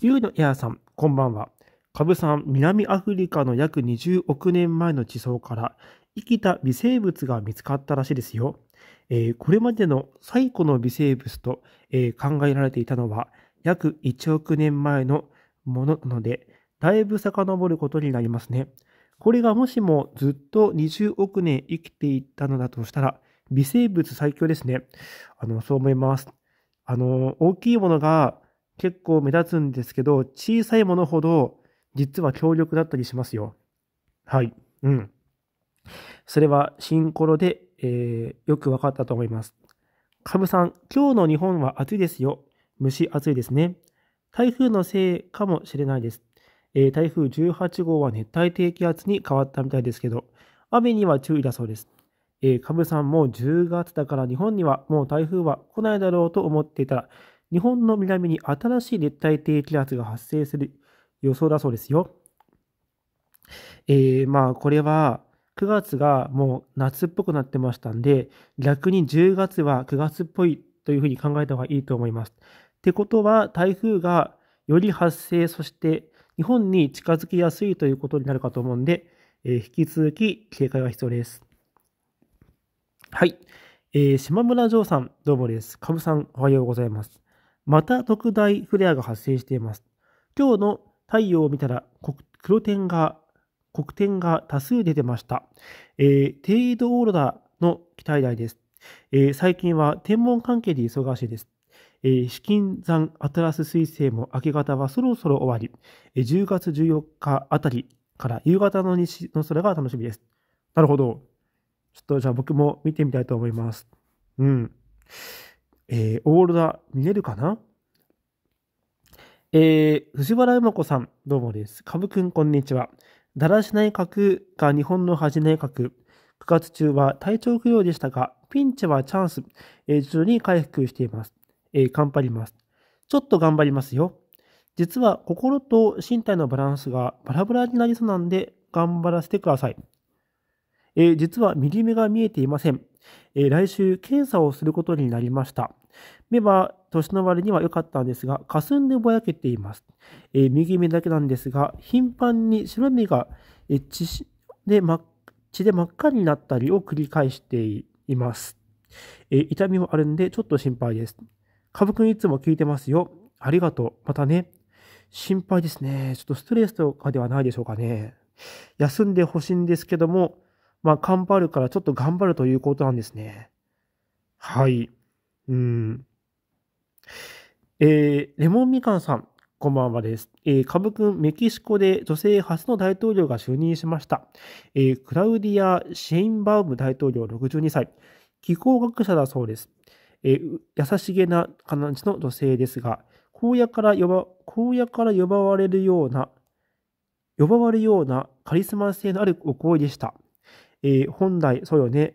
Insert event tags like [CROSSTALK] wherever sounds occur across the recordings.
ゆうのエアさん、こんばんは。カブさん、南アフリカの約20億年前の地層から生きた微生物が見つかったらしいですよ。えー、これまでの最古の微生物と、えー、考えられていたのは約1億年前のものなので、だいぶ遡ることになりますね。これがもしもずっと20億年生きていたのだとしたら、微生物最強ですね。あの、そう思います。あの、大きいものが結構目立つんですけど、小さいものほど実は強力だったりしますよ。はい。うん。それはシンコロで、えー、よく分かったと思います。カブさん、今日の日本は暑いですよ。蒸し暑いですね。台風のせいかもしれないです。えー、台風18号は熱帯低気圧に変わったみたいですけど、雨には注意だそうです。えー、カブさんも10月だから日本にはもう台風は来ないだろうと思っていたら、日本の南に新しい熱帯低気圧が発生する予想だそうですよ。えー、まあこれは9月がもう夏っぽくなってましたんで逆に10月は9月っぽいというふうに考えた方がいいと思います。ってことは台風がより発生そして日本に近づきやすいということになるかと思うんで、えー、引き続き警戒が必要です。はい。えー、島村城さん、どうもです。かぶさん、おはようございます。また特大フレアが発生しています。今日の太陽を見たら黒点が、黒点が多数出てました。えー、テイオーロラの期待台です。えー、最近は天文関係で忙しいです。えー、資金山アトラス彗星も明け方はそろそろ終わり、えー、10月14日あたりから夕方の西の空が楽しみです。なるほど。ちょっとじゃあ僕も見てみたいと思います。うん。えー、オーロラ見れるかなえー、藤原馬子さん、どうもです。かぶくん、こんにちは。だらし内閣が日本の恥内閣。9月中は体調不良でしたが、ピンチはチャンス。えー、徐々に回復しています。えー、頑張ります。ちょっと頑張りますよ。実は心と身体のバランスがバラバラになりそうなんで、頑張らせてください。えー、実は右目が見えていません。えー、来週検査をすることになりました。目は年の割には良かったんですが、霞んでぼやけています。えー、右目だけなんですが、頻繁に白目が、え血で真血で真っ赤になったりを繰り返しています。えー、痛みもあるんで、ちょっと心配です。株君いつも聞いてますよ。ありがとう。またね。心配ですね。ちょっとストレスとかではないでしょうかね。休んでほしいんですけども、まあ、カるからちょっと頑張るということなんですね。はい。うん。えー、レモンみかんさん、こんばんはです。えー、ぶく君、メキシコで女性初の大統領が就任しました。えー、クラウディア・シェインバウム大統領62歳。気候学者だそうです。えー、優しげな感じの女性ですが、荒野から呼ば、荒野から呼ばわれるような、呼ばわるようなカリスマ性のあるお声でした。えー、本来、そうよね。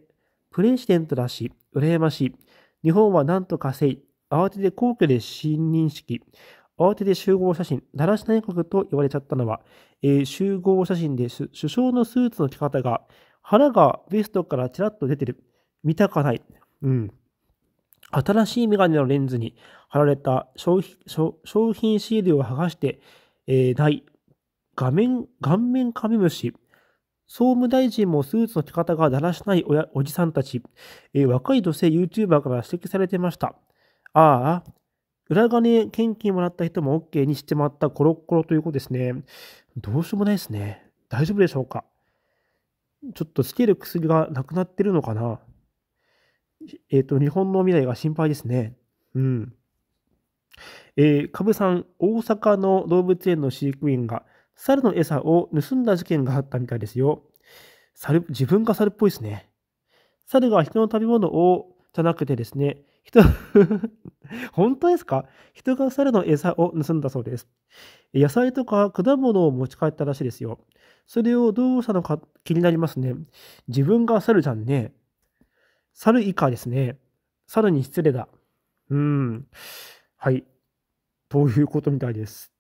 プレジデントだし、羨ましい。日本はなんと稼い。慌てて皇居で新認識。慌てて集合写真。だらし内閣と言われちゃったのは、えー、集合写真で首相のスーツの着方が、腹がベストからちらっと出てる。見たかない。うん。新しいメガネのレンズに貼られた商品シールを剥がして、えー、ない。画面、顔面カメムシ。総務大臣もスーツの着方がだらしないおじさんたち、えー、若い女性 YouTuber から指摘されてました。ああ、裏金献金もらった人も OK にしてもらったコロッコロということですね。どうしようもないですね。大丈夫でしょうかちょっとつける薬がなくなってるのかなえっ、ー、と、日本の未来が心配ですね。うん。えー、ぶさん、大阪の動物園の飼育員が猿の餌を盗んだ事件があったみたいですよ。猿、自分が猿っぽいですね。猿が人の食べ物を、じゃなくてですね、人 [LAUGHS] 本当ですか人が猿の餌を盗んだそうです。野菜とか果物を持ち帰ったらしいですよ。それをどうしたのか気になりますね。自分が猿じゃんね。猿以下ですね。猿に失礼だ。うん。はい。ということみたいです。